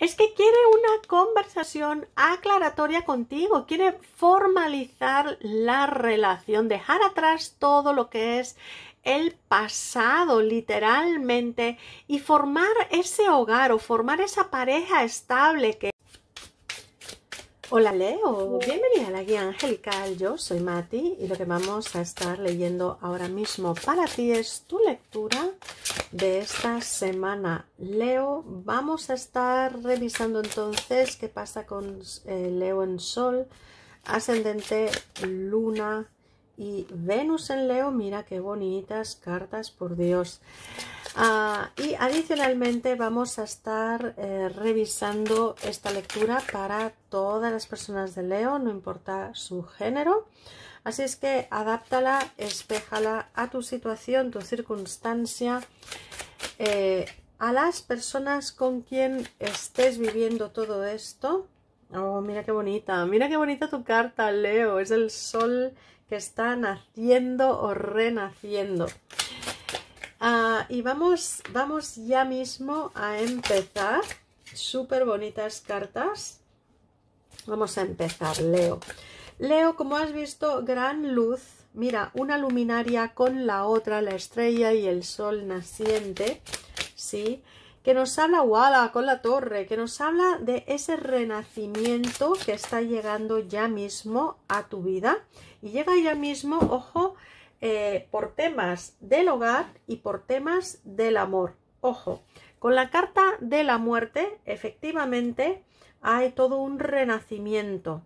es que quiere una conversación aclaratoria contigo, quiere formalizar la relación, dejar atrás todo lo que es el pasado literalmente y formar ese hogar o formar esa pareja estable que Hola Leo, bienvenida a la guía angelical, yo soy Mati y lo que vamos a estar leyendo ahora mismo para ti es tu lectura de esta semana. Leo, vamos a estar revisando entonces qué pasa con eh, Leo en Sol, Ascendente, Luna y Venus en Leo. Mira qué bonitas cartas, por Dios. Ah, y adicionalmente vamos a estar eh, revisando esta lectura para todas las personas de Leo, no importa su género. Así es que adáptala, espéjala a tu situación, tu circunstancia, eh, a las personas con quien estés viviendo todo esto. Oh, mira qué bonita, mira qué bonita tu carta, Leo. Es el sol que está naciendo o renaciendo. Ah, y vamos, vamos ya mismo a empezar. Súper bonitas cartas. Vamos a empezar, Leo. Leo, como has visto, gran luz. Mira, una luminaria con la otra, la estrella y el sol naciente. ¿Sí? que nos habla Wala con la torre, que nos habla de ese renacimiento que está llegando ya mismo a tu vida y llega ya mismo, ojo, eh, por temas del hogar y por temas del amor. Ojo, con la carta de la muerte, efectivamente, hay todo un renacimiento.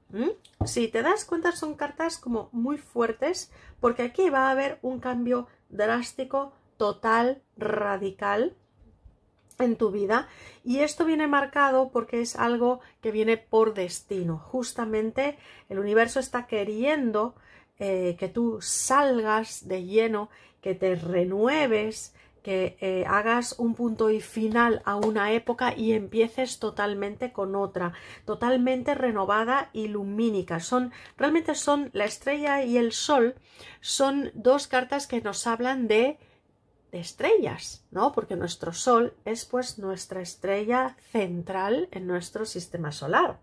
Si te das cuenta, son cartas como muy fuertes, porque aquí va a haber un cambio drástico, total, radical en tu vida y esto viene marcado porque es algo que viene por destino justamente el universo está queriendo eh, que tú salgas de lleno, que te renueves, que eh, hagas un punto y final a una época y empieces totalmente con otra, totalmente renovada y lumínica. Son, realmente son la estrella y el sol, son dos cartas que nos hablan de, de estrellas, ¿no? Porque nuestro sol es pues nuestra estrella central en nuestro sistema solar.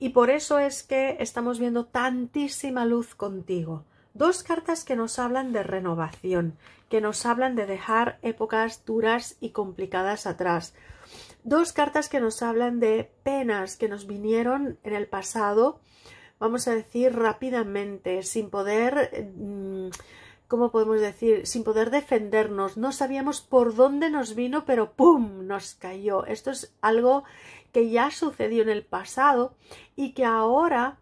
Y por eso es que estamos viendo tantísima luz contigo. Dos cartas que nos hablan de renovación, que nos hablan de dejar épocas duras y complicadas atrás. Dos cartas que nos hablan de penas que nos vinieron en el pasado, vamos a decir rápidamente, sin poder... Mm, ¿cómo podemos decir? Sin poder defendernos. No sabíamos por dónde nos vino, pero ¡pum! nos cayó. Esto es algo que ya sucedió en el pasado y que ahora,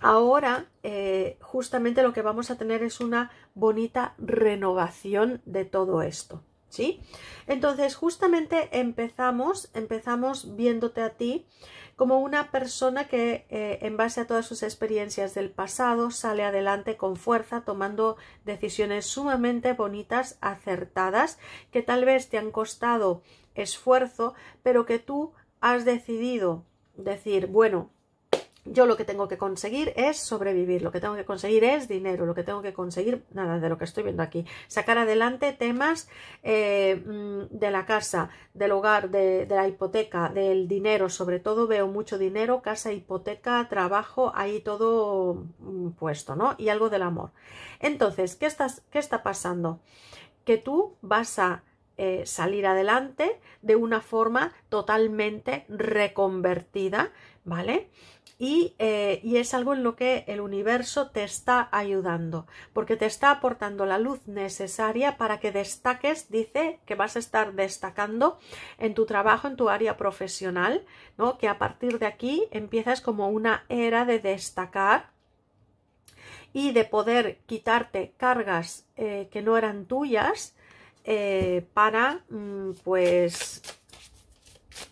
ahora eh, justamente lo que vamos a tener es una bonita renovación de todo esto. ¿Sí? Entonces, justamente empezamos, empezamos viéndote a ti como una persona que eh, en base a todas sus experiencias del pasado sale adelante con fuerza tomando decisiones sumamente bonitas, acertadas, que tal vez te han costado esfuerzo, pero que tú has decidido decir, bueno, yo lo que tengo que conseguir es sobrevivir, lo que tengo que conseguir es dinero, lo que tengo que conseguir, nada de lo que estoy viendo aquí, sacar adelante temas eh, mm, de la casa, del hogar, de, la hipoteca, del dinero, sobre todo veo mucho dinero, casa, hipoteca, trabajo, ahí todo mm, puesto, ¿no? Y algo del amor. Entonces, ¿qué, está pasando? Que tú vas a eh, salir adelante de una forma totalmente reconvertida, ¿vale? Eh, y, es algo en lo que el universo te está ayudando, porque te está aportando la luz necesaria para que destaques, dice que vas a estar destacando en tu trabajo, en tu área profesional, ¿no? que a partir de aquí empiezas como una era de destacar y de poder quitarte cargas eh, que no eran tuyas eh, para mm, pues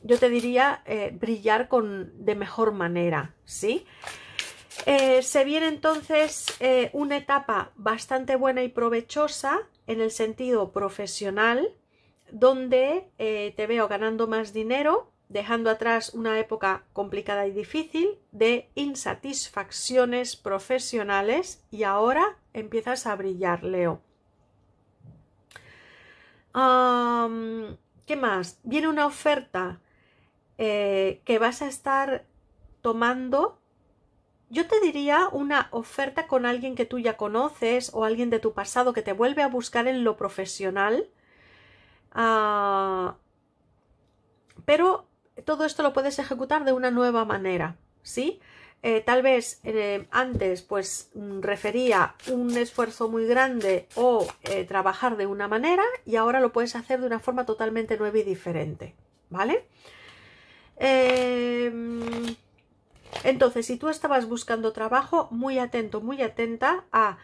yo te diría, eh, brillar con, de mejor manera, ¿sí? Eh, se viene entonces eh, una etapa bastante buena y provechosa en el sentido profesional, donde te veo ganando más dinero, dejando atrás una época complicada y difícil de insatisfacciones profesionales y ahora empiezas a brillar, Leo. ¿Qué más? Viene una oferta eh, que vas a estar tomando. Yo te diría una oferta con alguien que tú ya conoces o alguien de tu pasado que te vuelve a buscar en lo profesional. Ah, pero todo esto lo puedes ejecutar de una nueva manera, ¿sí? sí eh, tal vez eh, antes pues mm, refería un esfuerzo muy grande o eh, trabajar de una manera y ahora lo puedes hacer de una forma totalmente nueva y diferente, ¿vale? Em, entonces, si tú estabas buscando trabajo, muy atento, muy atenta a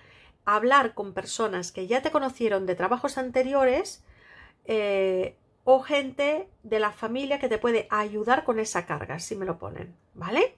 hablar con personas que ya te conocieron de trabajos anteriores o gente de la familia que te puede ayudar con esa carga, si me lo ponen, ¿vale?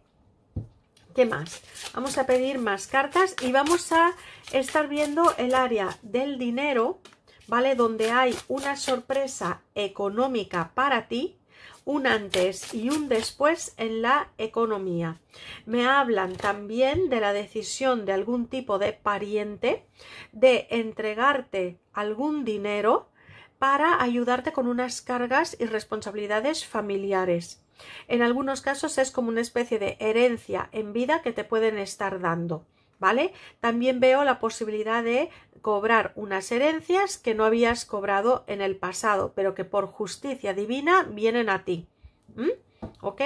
¿Qué más? Vamos a pedir más cartas y vamos a estar viendo el área del dinero, ¿vale? Donde hay una sorpresa económica para ti, un antes y un después en la economía. Me hablan también de la decisión de algún tipo de pariente de entregarte algún dinero para ayudarte con unas cargas y responsabilidades familiares. En algunos casos es como una especie de herencia en vida que te pueden estar dando. ¿Vale? También veo la posibilidad de cobrar unas herencias que no habías cobrado en el pasado, pero que por justicia divina vienen a ti. ¿Ok?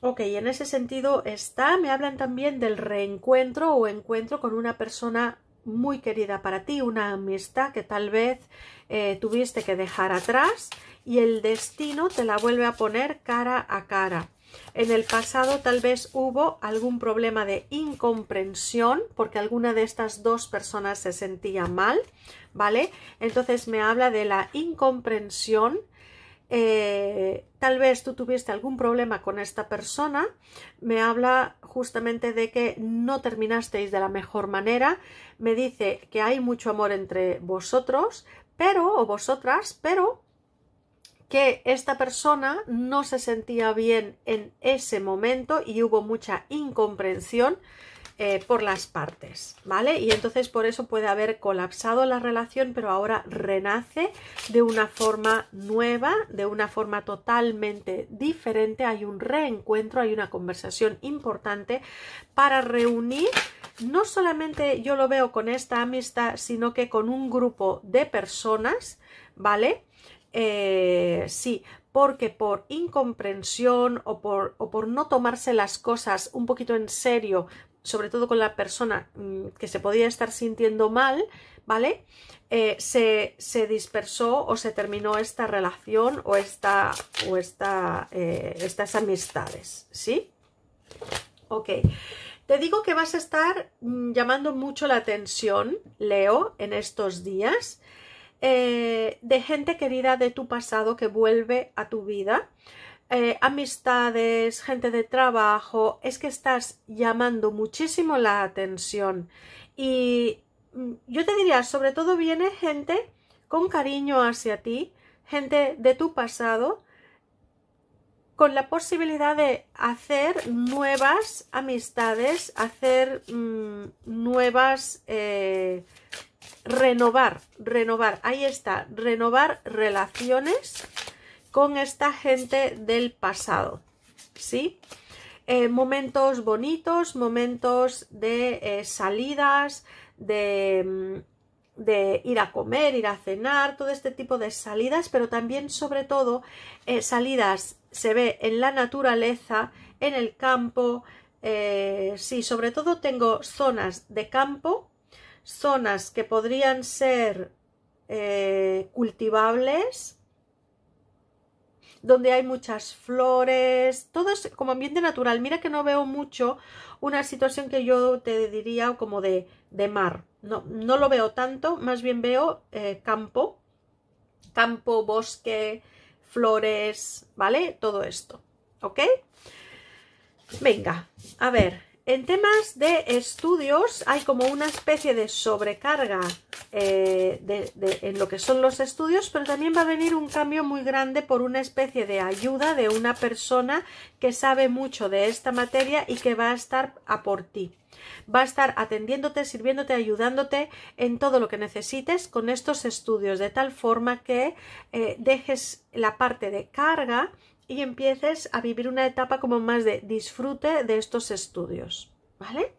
Ok, en ese sentido está. Me hablan también del reencuentro o encuentro con una persona muy querida para ti, una amistad que tal vez eh, tuviste que dejar atrás y el destino te la vuelve a poner cara a cara. En el pasado tal vez hubo algún problema de incomprensión porque alguna de estas dos personas se sentía mal, ¿vale? Entonces me habla de la incomprensión eh, tal vez tú tuviste algún problema con esta persona, me habla justamente de que no terminasteis de la mejor manera, me dice que hay mucho amor entre vosotros, pero, o vosotras, pero que esta persona no se sentía bien en ese momento y hubo mucha incomprensión eh, por las partes, ¿vale? Y entonces por eso puede haber colapsado la relación, pero ahora renace de una forma nueva, de una forma totalmente diferente. Hay un reencuentro, hay una conversación importante para reunir no solamente yo lo veo con esta amistad, sino que con un grupo de personas, ¿vale? Eh, sí, porque por incomprensión o por, o por no tomarse las cosas un poquito en serio sobre todo con la persona mm, que se podía estar sintiendo mal, ¿vale? Eh, se, se, dispersó o se terminó esta relación o, esta, o esta, eh, estas amistades, ¿sí? Ok. Te digo que vas a estar mm, llamando mucho la atención, Leo, en estos días, eh, de gente querida de tu pasado que vuelve a tu vida eh, amistades, gente de trabajo, es que estás llamando muchísimo la atención. Y mm, yo te diría, sobre todo viene gente con cariño hacia ti, gente de tu pasado, con la posibilidad de hacer nuevas amistades, hacer mm, nuevas... Eh, renovar, renovar, ahí está, renovar relaciones con esta gente del pasado, ¿sí? Eh, momentos bonitos, momentos de eh, salidas, mm, de, ir a comer, ir a cenar, todo este tipo de salidas, pero también sobre todo eh, salidas se ve en la naturaleza, en el campo, sí, sobre todo tengo zonas de campo, zonas que podrían ser cultivables, donde hay muchas flores, todo es como ambiente natural. Mira que no veo mucho una situación que yo te diría como de, de mar. No, no lo veo tanto, más bien veo eh, campo, campo, bosque, flores, ¿vale? Todo esto, ¿ok? Venga, a ver, en temas de estudios hay como una especie de sobrecarga eh, en lo que son los estudios, pero también va a venir un cambio muy grande por una especie de ayuda de una persona que sabe mucho de esta materia y que va a estar a por ti. Va a estar atendiéndote, sirviéndote, ayudándote en todo lo que necesites con estos estudios, de tal forma que eh, dejes la parte de carga y empieces a vivir una etapa como más de disfrute de estos estudios, ¿vale?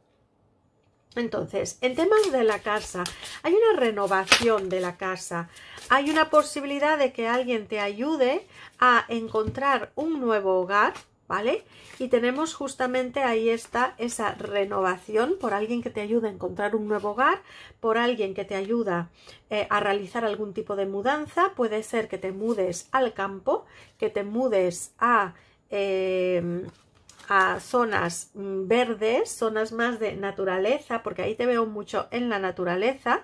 Entonces, en temas de la casa, hay una renovación de la casa, hay una posibilidad de que alguien te ayude a encontrar un nuevo hogar, ¿vale? Y tenemos justamente ahí está esa renovación por alguien que te ayude a encontrar un nuevo hogar, por alguien que te ayuda eh, a realizar algún tipo de mudanza, puede ser que te mudes al campo, que te mudes a... Eh, a zonas mm, verdes, zonas más de naturaleza, porque ahí te veo mucho en la naturaleza,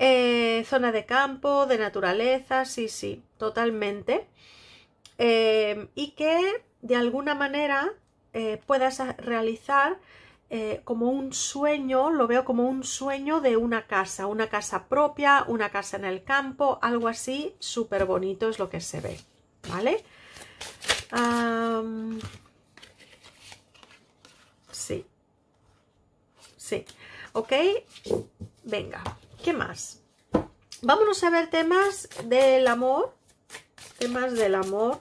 eh, zona de campo, de naturaleza, sí, sí, totalmente. y que de alguna manera eh, puedas realizar eh, como un sueño, lo veo como un sueño de una casa, una casa propia, una casa en el campo, algo así súper bonito es lo que se ve, ¿vale? sí, sí, ok, venga, ¿qué más? Vámonos a ver temas del amor, temas del amor,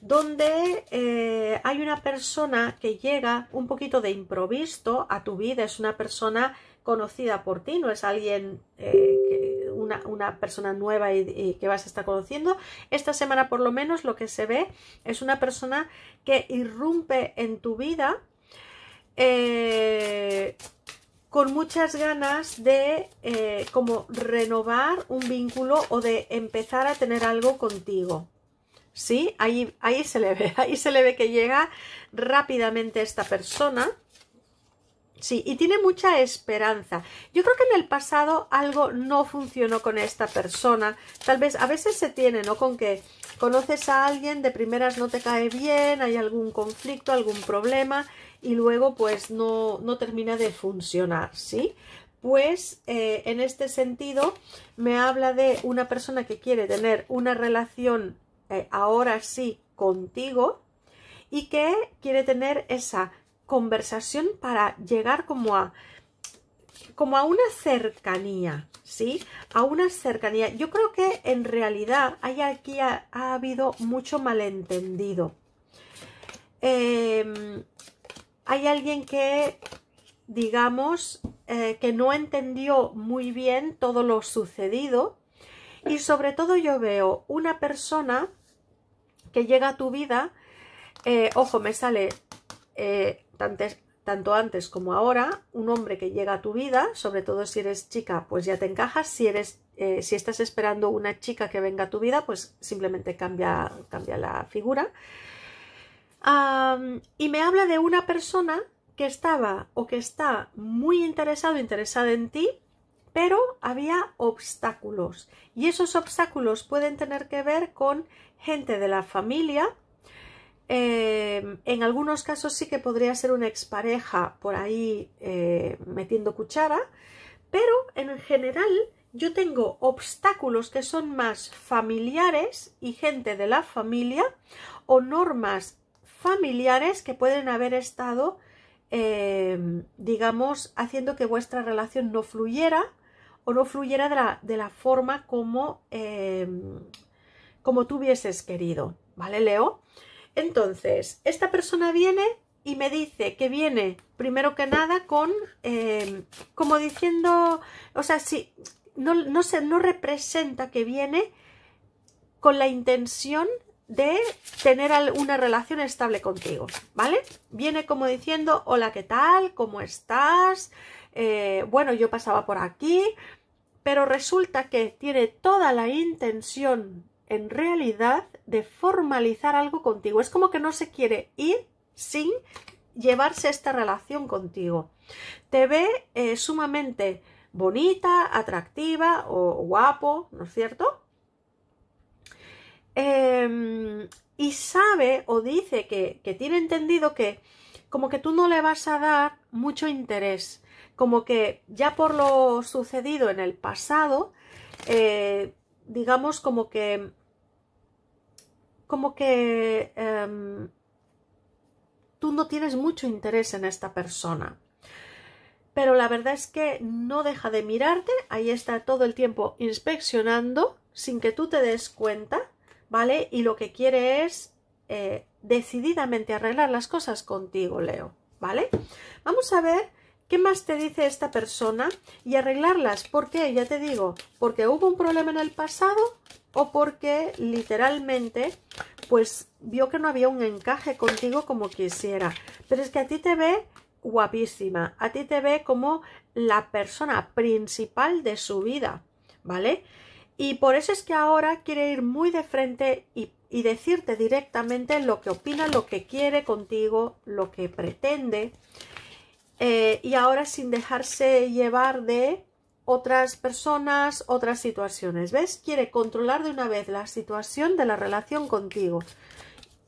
donde eh, hay una persona que llega un poquito de improviso a tu vida, es una persona conocida por ti, no es alguien, eh, una, persona nueva y, que vas a estar conociendo. Esta semana por lo menos lo que se ve es una persona que irrumpe en tu vida eh, con muchas ganas de como renovar un vínculo o de empezar a tener algo contigo. ¿sí? Ahí, ahí se le ve, ahí se le ve que llega rápidamente esta persona. Sí, y tiene mucha esperanza. Yo creo que en el pasado algo no funcionó con esta persona. Tal vez a veces se tiene, ¿no? Con que conoces a alguien, de primeras no te cae bien, hay algún conflicto, algún problema y luego pues no, termina de funcionar, ¿sí? Pues eh, en este sentido me habla de una persona que quiere tener una relación eh, ahora sí contigo y que quiere tener esa conversación para llegar como a como a una cercanía, ¿sí? A una cercanía. Yo creo que en realidad hay aquí ha, habido mucho malentendido. Em, hay alguien que, digamos, eh, que no entendió muy bien todo lo sucedido y sobre todo yo veo una persona que llega a tu vida, eh, ojo, me sale eh, tanto antes como ahora, un hombre que llega a tu vida, sobre todo si eres chica, pues ya te encajas, si eres eh, si estás esperando una chica que venga a tu vida, pues simplemente cambia, cambia la figura. y me habla de una persona que estaba o que está muy interesado, interesada en ti, pero había obstáculos. Y esos obstáculos pueden tener que ver con gente de la familia. Em, en algunos casos sí que podría ser una expareja por ahí eh, metiendo cuchara, pero en general yo tengo obstáculos que son más familiares y gente de la familia o normas familiares que pueden haber estado, em, digamos, haciendo que vuestra relación no fluyera o no fluyera de la, forma como, em, como tú hubieses querido. ¿Vale, Leo? Entonces, esta persona viene y me dice que viene, primero que nada, con, em, como diciendo, o sea, si no, se, no representa que viene con la intención de tener una relación estable contigo, ¿vale? Viene como diciendo, hola, ¿qué tal? ¿Cómo estás? Eh, bueno, yo pasaba por aquí, pero resulta que tiene toda la intención en realidad de formalizar algo contigo. Es como que no se quiere ir sin llevarse esta relación contigo. Te ve eh, sumamente bonita, atractiva o guapo, ¿no es cierto? Em, y sabe o dice que, tiene entendido que como que tú no le vas a dar mucho interés, como que ya por lo sucedido en el pasado, eh, digamos como que como que em, tú no tienes mucho interés en esta persona. Pero la verdad es que no deja de mirarte, ahí está todo el tiempo inspeccionando sin que tú te des cuenta, ¿vale? Y lo que quiere es eh, decididamente arreglar las cosas contigo, Leo, ¿vale? Vamos a ver ¿Qué más te dice esta persona? Y arreglarlas. ¿Por qué? Ya te digo, porque hubo un problema en el pasado o porque literalmente pues vio que no había un encaje contigo como quisiera. Pero es que a ti te ve guapísima, a ti te ve como la persona principal de su vida, ¿vale? Y por eso es que ahora quiere ir muy de frente y, y decirte directamente lo que opina, lo que quiere contigo, lo que pretende. Eh, y ahora sin dejarse llevar de otras personas, otras situaciones. ¿Ves? Quiere controlar de una vez la situación de la relación contigo.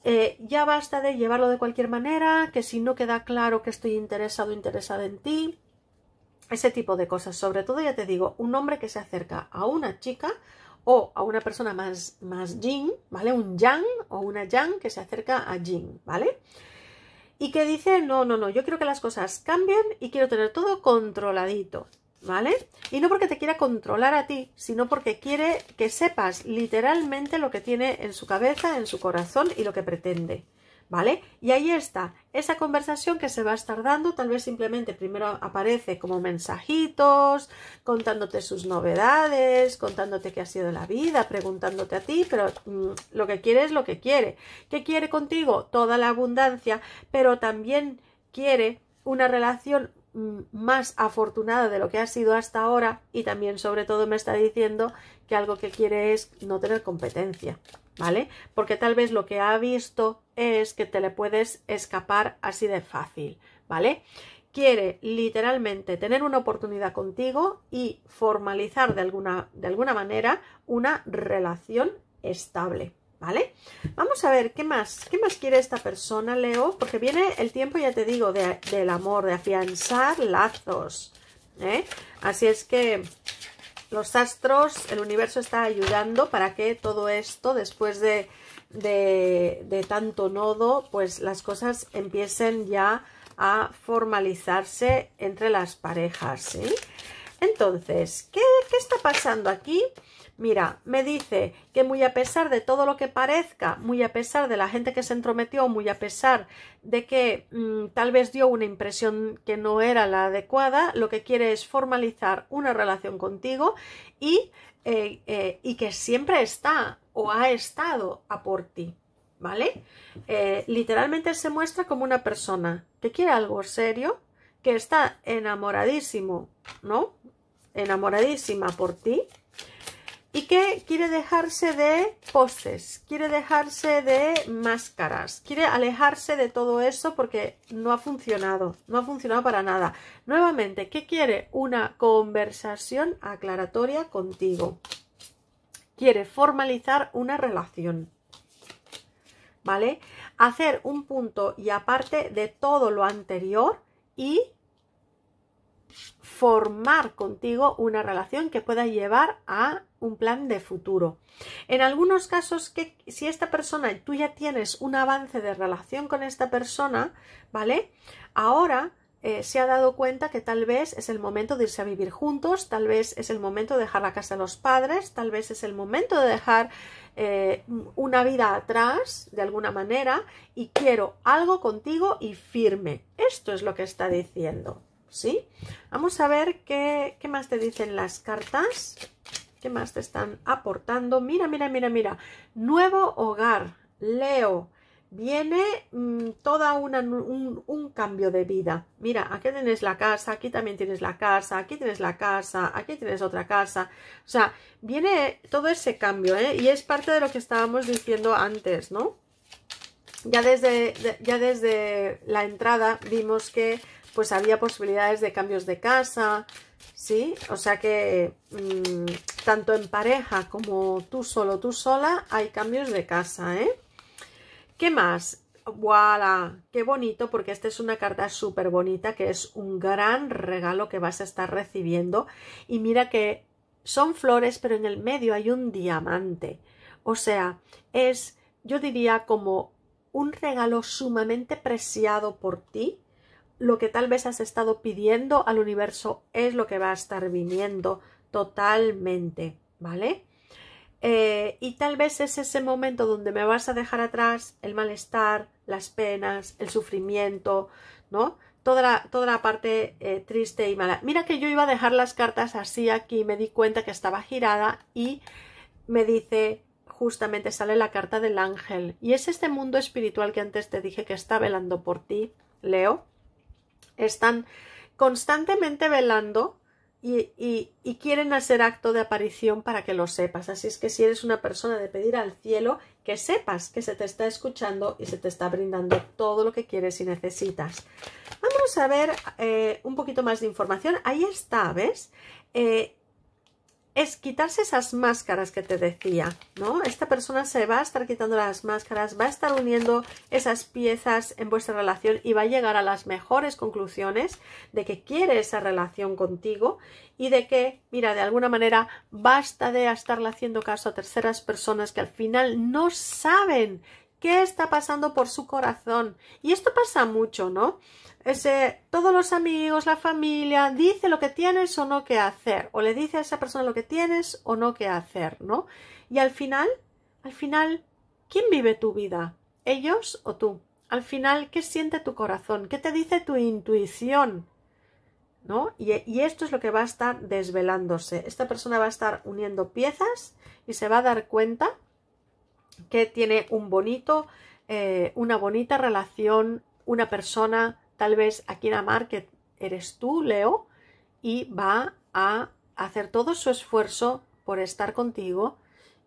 Eh, ya basta de llevarlo de cualquier manera, que si no queda claro que estoy interesado interesada en ti, ese tipo de cosas. Sobre todo, ya te digo, un hombre que se acerca a una chica o a una persona más, más yin, ¿vale? Un yang o una yang que se acerca a yin, ¿vale? y que dice, no, no, no, yo quiero que las cosas cambien y quiero tener todo controladito, ¿vale? Y no porque te quiera controlar a ti, sino porque quiere que sepas literalmente lo que tiene en su cabeza, en su corazón y lo que pretende. ¿vale? Y ahí está, esa conversación que se va a estar dando, tal vez simplemente primero aparece como mensajitos, contándote sus novedades, contándote qué ha sido la vida, preguntándote a ti, pero mm, lo que quiere es lo que quiere. ¿Qué quiere contigo? Toda la abundancia, pero también quiere una relación mm, más afortunada de lo que ha sido hasta ahora y también sobre todo me está diciendo que algo que quiere es no tener competencia. ¿vale? Porque tal vez lo que ha visto es que te le puedes escapar así de fácil, ¿vale? Quiere literalmente tener una oportunidad contigo y formalizar de alguna, de alguna manera una relación estable, ¿vale? Vamos a ver, ¿qué más? ¿Qué más quiere esta persona, Leo? Porque viene el tiempo, ya te digo, del amor, de afianzar lazos, ¿eh? Así es que los astros, el universo está ayudando para que todo esto, después de, de, tanto nodo, pues las cosas empiecen ya a formalizarse entre las parejas, Entonces, ¿qué, ¿qué, está pasando aquí? Mira, me dice que muy a pesar de todo lo que parezca, muy a pesar de la gente que se entrometió, muy a pesar de que mm, tal vez dio una impresión que no era la adecuada, lo que quiere es formalizar una relación contigo y, eh, eh, y que siempre está o ha estado a por ti. ¿Vale? Eh, literalmente se muestra como una persona que quiere algo serio, que está enamoradísimo, ¿no? Enamoradísima por ti y qué quiere dejarse de poses, quiere dejarse de máscaras, quiere alejarse de todo eso porque no ha funcionado, no ha funcionado para nada. Nuevamente, ¿qué quiere? Una conversación aclaratoria contigo. Quiere formalizar una relación. ¿Vale? Hacer un punto y aparte de todo lo anterior y formar contigo una relación que pueda llevar a un plan de futuro. En algunos casos, que si esta persona, y tú ya tienes un avance de relación con esta persona, ¿vale? Ahora eh, se ha dado cuenta que tal vez es el momento de irse a vivir juntos, tal vez es el momento de dejar la casa de los padres, tal vez es el momento de dejar eh, una vida atrás de alguna manera y quiero algo contigo y firme. Esto es lo que está diciendo. ¿sí? Vamos a ver qué, qué más te dicen las cartas. ¿Qué más te están aportando? Mira, mira, mira, mira. Nuevo hogar, Leo. Viene mm, toda una, un, cambio de vida. Mira, aquí tienes la casa, aquí también tienes la casa, aquí tienes la casa, aquí tienes otra casa. O sea, viene todo ese cambio, ¿eh? Y es parte de lo que estábamos diciendo antes, ¿no? Ya desde, ya desde la entrada vimos que pues había posibilidades de cambios de casa, ¿sí? O sea que mm, tanto en pareja como tú solo, tú sola, hay cambios de casa, ¿eh? ¿Qué más? ¡Voilà! ¡Qué bonito! Porque esta es una carta súper bonita, que es un gran regalo que vas a estar recibiendo. Y mira que son flores, pero en el medio hay un diamante. O sea, es, yo diría, como un regalo sumamente preciado por ti, lo que tal vez has estado pidiendo al universo es lo que va a estar viniendo totalmente, ¿vale? Eh, y tal vez es ese momento donde me vas a dejar atrás el malestar, las penas, el sufrimiento, ¿no? Toda la, toda la parte eh, triste y mala. Mira que yo iba a dejar las cartas así aquí me di cuenta que estaba girada y me dice justamente sale la carta del ángel y es este mundo espiritual que antes te dije que está velando por ti, Leo, están constantemente velando y, quieren hacer acto de aparición para que lo sepas. Así es que si eres una persona de pedir al cielo, que sepas que se te está escuchando y se te está brindando todo lo que quieres y necesitas. Vamos a ver eh, un poquito más de información. Ahí está, ¿ves? Eh, es quitarse esas máscaras que te decía, ¿no? Esta persona se va a estar quitando las máscaras, va a estar uniendo esas piezas en vuestra relación y va a llegar a las mejores conclusiones de que quiere esa relación contigo y de que, mira, de alguna manera basta de estarle haciendo caso a terceras personas que al final no saben qué está pasando por su corazón. Y esto pasa mucho, ¿no? todos los amigos, la familia, dice lo que tienes o no que hacer, o le dice a esa persona lo que tienes o no que hacer, ¿no? Y al final, al final, ¿quién vive tu vida? ¿Ellos o tú? Al final, ¿qué siente tu corazón? ¿Qué te dice tu intuición? ¿No? Y, esto es lo que va a estar desvelándose. Esta persona va a estar uniendo piezas y se va a dar cuenta que tiene un bonito, eh, una bonita relación, una persona Tal vez aquí la Market eres tú, Leo, y va a hacer todo su esfuerzo por estar contigo.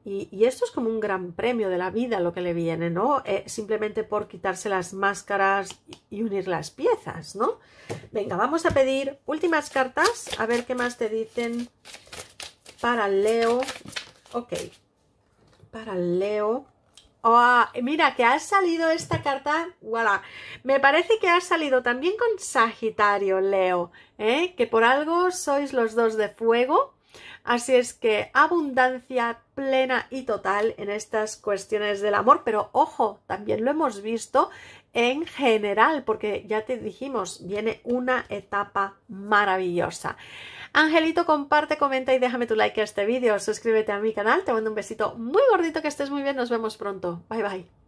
Y, esto es como un gran premio de la vida lo que le viene, ¿no? Eh, simplemente por quitarse las máscaras y unir las piezas, ¿no? Venga, vamos a pedir últimas cartas, a ver qué más te dicen para Leo. Ok, para Leo. Ah, mira, que ha salido esta carta, Me parece que ha salido también con Sagitario, Leo, ¿eh? que por algo sois los dos de fuego. Así es que abundancia plena y total en estas cuestiones del amor, pero ojo, también lo hemos visto en general, porque ya te dijimos, viene una etapa maravillosa. Angelito, comparte, comenta y déjame tu like a este vídeo. Suscríbete a mi canal, te mando un besito muy gordito, que estés muy bien, nos vemos pronto. Bye bye.